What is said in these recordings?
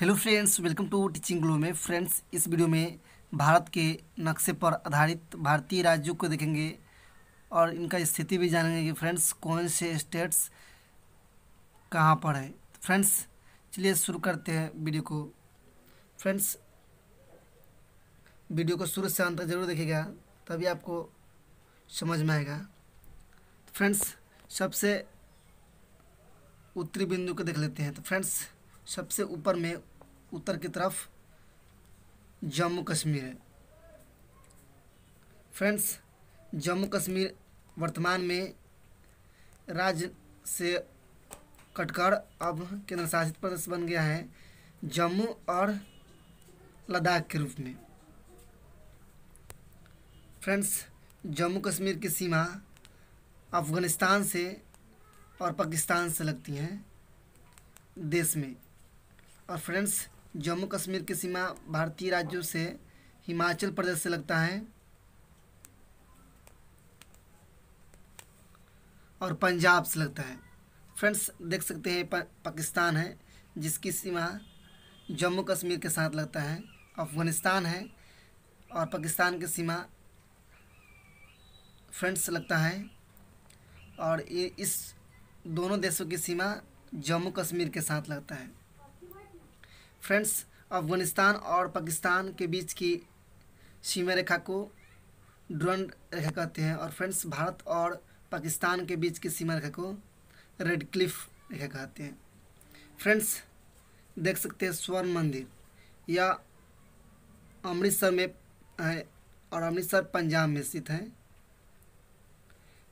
hello friends welcome to teaching glow में friends इस video में भारत के नक्शे पर आधारित भारतीय राज्यों को देखेंगे और इनका स्थिति भी जानेंगे कि फ्रेंड्स कौन से स्टेट्स कहाँ पर है फ्रेंड्स चलिए शुरू करते हैं वीडियो को फ्रेंड्स वीडियो को शुरू से अंत तक जरूर देखेगा तभी आपको समझ में आएगा फ्रेंड्स सबसे उत्तरी बिंदु को देख लेते हैं तो फ्रेंड्स सबसे ऊपर में उत्तर की तरफ जम्मू कश्मीर है फ्रेंड्स जम्मू कश्मीर वर्तमान में राज्य से कटकर अब केंद्र शासित प्रदेश बन गया है जम्मू और लद्दाख के रूप में फ्रेंड्स जम्मू कश्मीर की सीमा अफ़गानिस्तान से और पाकिस्तान से लगती हैं देश में और फ्रेंड्स जम्मू कश्मीर की सीमा भारतीय राज्यों से हिमाचल प्रदेश से लगता है और पंजाब से लगता है फ्रेंड्स देख सकते हैं पा, पाकिस्तान है जिसकी सीमा जम्मू कश्मीर के साथ लगता है अफ़गानिस्तान है और पाकिस्तान की सीमा फ्रेंड्स लगता है और इस दोनों देशों की सीमा जम्मू कश्मीर के साथ लगता है फ्रेंड्स अफगानिस्तान और पाकिस्तान के बीच की सीमा रेखा को ड्रोन रेखा कहते हैं और फ्रेंड्स भारत और पाकिस्तान के बीच की सीमा रेखा को रेड क्लिफ रेखा कहते हैं फ्रेंड्स देख सकते हैं स्वर्ण मंदिर या अमृतसर में है और अमृतसर पंजाब में स्थित है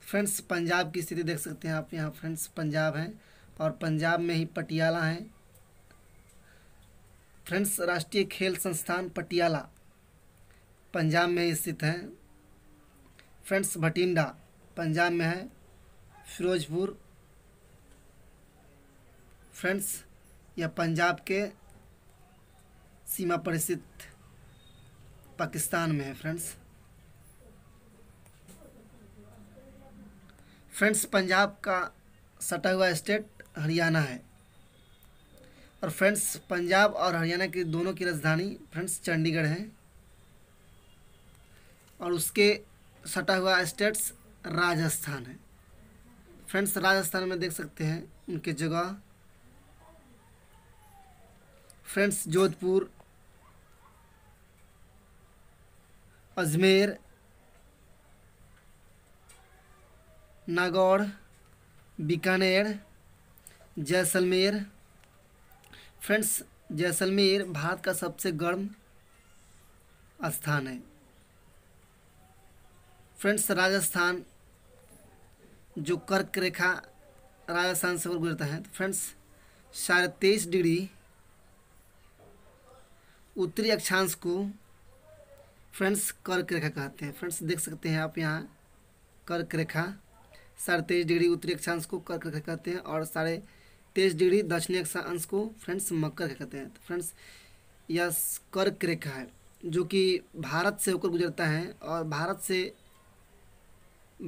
फ्रेंड्स पंजाब की स्थिति देख सकते हैं आप यहाँ फ्रेंड्स पंजाब है और पंजाब में ही पटियाला है फ्रेंड्स राष्ट्रीय खेल संस्थान पटियाला पंजाब में स्थित है फ्रेंड्स भटिंडा पंजाब में है फिरोजपुर फ्रेंड्स यह पंजाब के सीमा पर स्थित पाकिस्तान में है फ्रेंड्स फ्रेंड्स पंजाब का सटा हुआ स्टेट हरियाणा है और फ्रेंड्स पंजाब और हरियाणा की दोनों की राजधानी फ्रेंड्स चंडीगढ़ है और उसके सटा हुआ स्टेट्स राजस्थान है फ्रेंड्स राजस्थान में देख सकते हैं उनके जगह फ्रेंड्स जोधपुर अजमेर नागौर बीकानेर जैसलमेर फ्रेंड्स जैसलमेर भारत का सबसे गर्म स्थान है फ्रेंड्स राजस्थान जो कर्क रेखा राजस्थान से गुजरता है तो फ्रेंड्स साढ़े तेईस डिग्री उत्तरी अक्षांश को फ्रेंड्स कर्क रेखा कहते हैं फ्रेंड्स देख सकते हैं आप यहाँ कर्क रेखा साढ़े तेईस डिग्री उत्तरी अक्षांश को कर्क रेखा कहते हैं और साढ़े तेईस डिग्री दक्षिणी अक्षांश को फ्रेंड्स मकर रेखा कहते हैं तो फ्रेंड्स यह कर्क रेखा है जो कि भारत से होकर गुजरता है और भारत से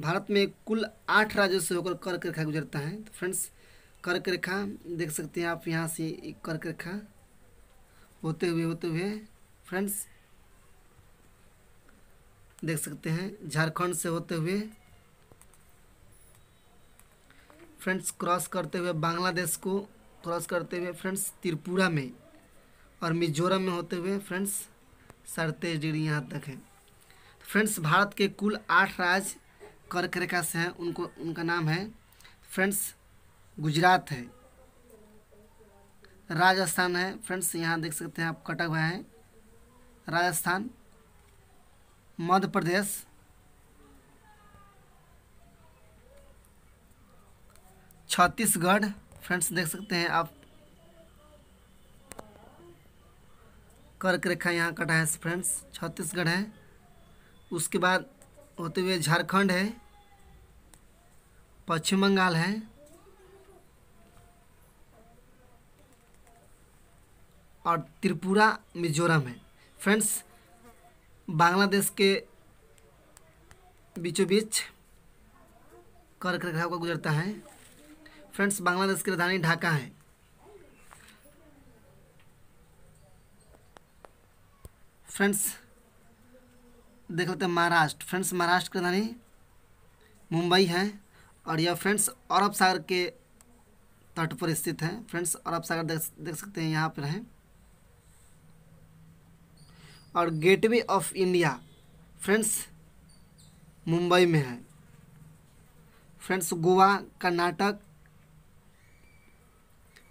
भारत में कुल आठ राज्यों से होकर कर्क रेखा गुजरता है तो फ्रेंड्स कर्क रेखा देख सकते हैं आप यहाँ से कर्क रेखा होते हुए होते हुए फ्रेंड्स देख सकते हैं झारखंड से होते हुए फ्रेंड्स क्रॉस करते हुए बांग्लादेश को क्रॉस करते हुए फ्रेंड्स त्रिपुरा में और मिजोरम में होते हुए फ्रेंड्स सड़तीस डिग्री यहाँ तक है फ्रेंड्स तो भारत के कुल आठ राज्य कर्क रेखा से हैं उनको उनका नाम है फ्रेंड्स गुजरात है राजस्थान है फ्रेंड्स यहाँ देख सकते हैं आप कटक हुआ है राजस्थान मध्य प्रदेश छत्तीसगढ़ फ्रेंड्स देख सकते हैं आप कर्क रेखा यहाँ कटा है फ्रेंड्स छत्तीसगढ़ है उसके बाद होते हुए झारखंड है पश्चिम बंगाल है और त्रिपुरा मिजोरम है फ्रेंड्स बांग्लादेश के बीचों बीच कर्क रेखा का गुजरता है फ्रेंड्स बांग्लादेश की राजधानी ढाका है फ्रेंड्स देख लेते तो हैं महाराष्ट्र फ्रेंड्स महाराष्ट्र की राजधानी मुंबई है और यह फ्रेंड्स अरब सागर के तट पर स्थित है फ्रेंड्स अरब सागर देख देख सकते हैं यहाँ पर है और gateway of India friends Mumbai में है फ्रेंड्स गोवा कर्नाटक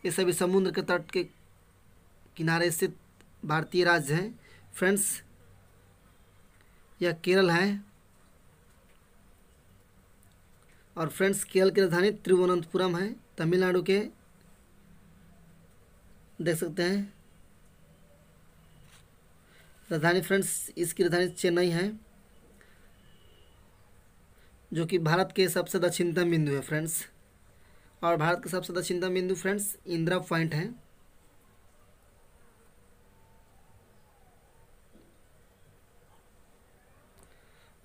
ये सभी समुद्र के तट के किनारे स्थित भारतीय राज्य हैं फ्रेंड्स यह केरल है और फ्रेंड्स केरल की राजधानी तिरुवनंतपुरम है तमिलनाडु के देख सकते हैं राजधानी फ्रेंड्स इसकी राजधानी चेन्नई है जो कि भारत के सबसे दक्षिणतम बिंदु है फ्रेंड्स और भारत का सबसे दक्षिणतम चिंतन बिंदु फ्रेंड्स इंदिरा पॉइंट है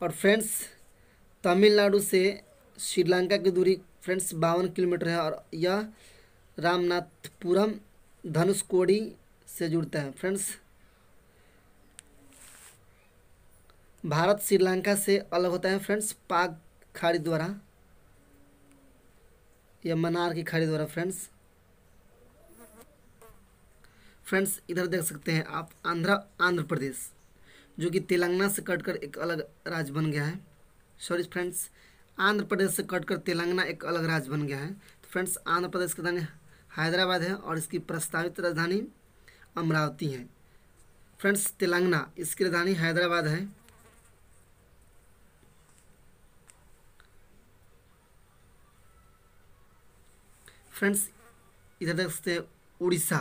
और फ्रेंड्स तमिलनाडु से श्रीलंका की दूरी फ्रेंड्स बावन किलोमीटर है और यह रामनाथपुरम धनुषकोडी से जुड़ता है फ्रेंड्स भारत श्रीलंका से अलग होता है फ्रेंड्स पाक खाड़ी द्वारा या मनार की खरीद हो रहा है फ्रेंड्स फ्रेंड्स इधर देख सकते हैं आप आंध्र आंध्र प्रदेश जो कि तेलंगाना से कटकर एक अलग राज्य बन गया है सॉरी फ्रेंड्स आंध्र प्रदेश से कटकर तेलंगाना एक अलग राज्य बन गया है तो फ्रेंड्स आंध्र प्रदेश की राजधानी हैदराबाद है और इसकी प्रस्तावित राजधानी अमरावती है फ्रेंड्स तेलंगाना इसकी राजधानी हैदराबाद है फ्रेंड्स इधर देख सकते हैं उड़ीसा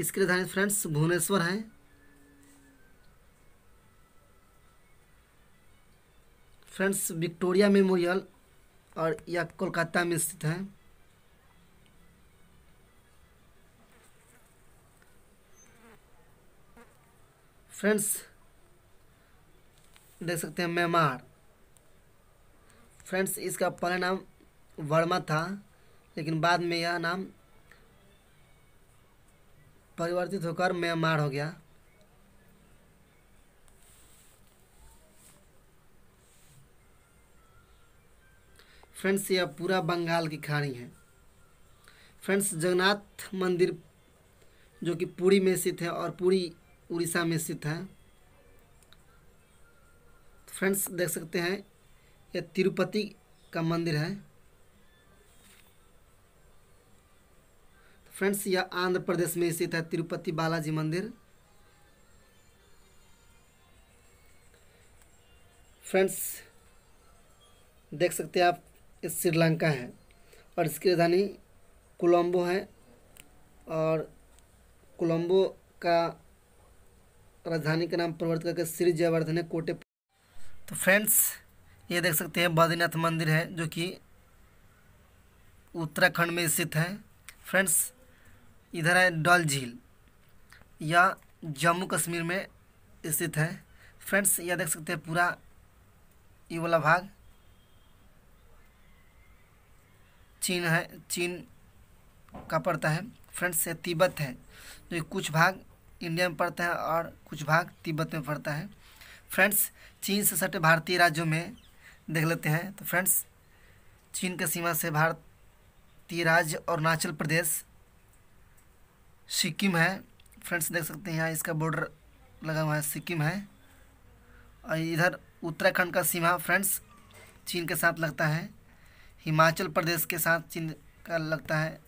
इसकी राजधानी फ्रेंड्स भुवनेश्वर है फ्रेंड्स विक्टोरिया मेमोरियल और यह कोलकाता में स्थित है फ्रेंड्स देख सकते हैं म्यांमार फ्रेंड्स इसका पहला नाम वर्मा था लेकिन बाद में यह नाम परिवर्तित होकर म्यांमार हो गया फ्रेंड्स यह पूरा बंगाल की खाड़ी है फ्रेंड्स जगन्नाथ मंदिर जो कि पुरी में स्थित है और पुरी उड़ीसा में स्थित है फ्रेंड्स देख सकते हैं यह तिरुपति का मंदिर है फ्रेंड्स यह आंध्र प्रदेश में स्थित है तिरुपति बालाजी मंदिर फ्रेंड्स देख सकते हैं आप इस श्रीलंका है और इसकी राजधानी कोलंबो है और कोलंबो का राजधानी का नाम परिवर्तित करके श्री जयवर्धन कोटे तो फ्रेंड्स ये देख सकते हैं बद्रीनाथ मंदिर है जो कि उत्तराखंड में स्थित है फ्रेंड्स इधर है डल झील यह जम्मू कश्मीर में स्थित है फ्रेंड्स यह देख सकते हैं पूरा ये वाला भाग चीन है चीन का पड़ता है फ्रेंड्स ये तिब्बत है जो तो कुछ भाग इंडिया में पड़ता है और कुछ भाग तिब्बत में पड़ता है फ्रेंड्स चीन से सटे भारतीय राज्यों में देख लेते हैं तो फ्रेंड्स चीन के सीमा से भारतीय राज्य अरुणाचल प्रदेश सिक्किम है फ्रेंड्स देख सकते हैं यहाँ इसका बॉर्डर लगा हुआ है सिक्किम है और इधर उत्तराखंड का सीमा फ्रेंड्स चीन के साथ लगता है हिमाचल प्रदेश के साथ चीन का लगता है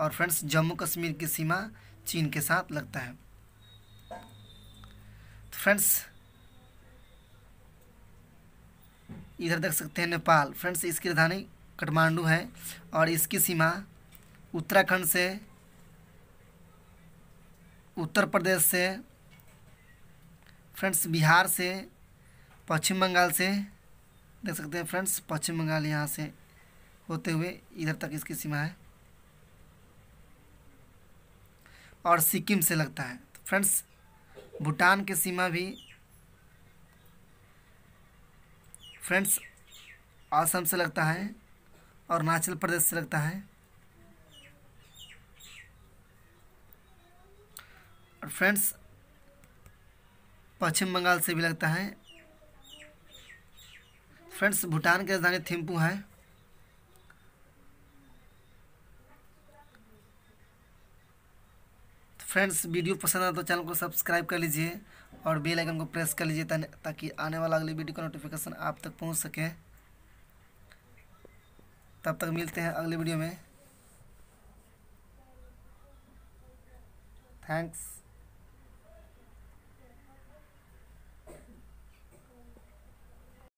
और फ्रेंड्स जम्मू कश्मीर की सीमा चीन के साथ लगता है तो फ्रेंड्स इधर देख सकते हैं नेपाल फ्रेंड्स इसकी राजधानी काठमांडू है और इसकी सीमा उत्तराखंड से उत्तर प्रदेश से फ्रेंड्स बिहार से पश्चिम बंगाल से देख सकते हैं फ्रेंड्स पश्चिम बंगाल यहाँ से होते हुए इधर तक इसकी सीमा है और सिक्किम से लगता है तो फ्रेंड्स भूटान की सीमा भी फ्रेंड्स असम से लगता है और अरुणाचल प्रदेश से लगता है और फ्रेंड्स पश्चिम बंगाल से भी लगता है फ्रेंड्स भूटान की राजधानी थिम्पू है फ्रेंड्स वीडियो पसंद आए तो चैनल को सब्सक्राइब कर लीजिए और बेल आइकन को प्रेस कर लीजिए ताकि आने वाला अगली वीडियो का नोटिफिकेशन आप तक पहुंच सके तब तक मिलते हैं अगले वीडियो में थैंक्स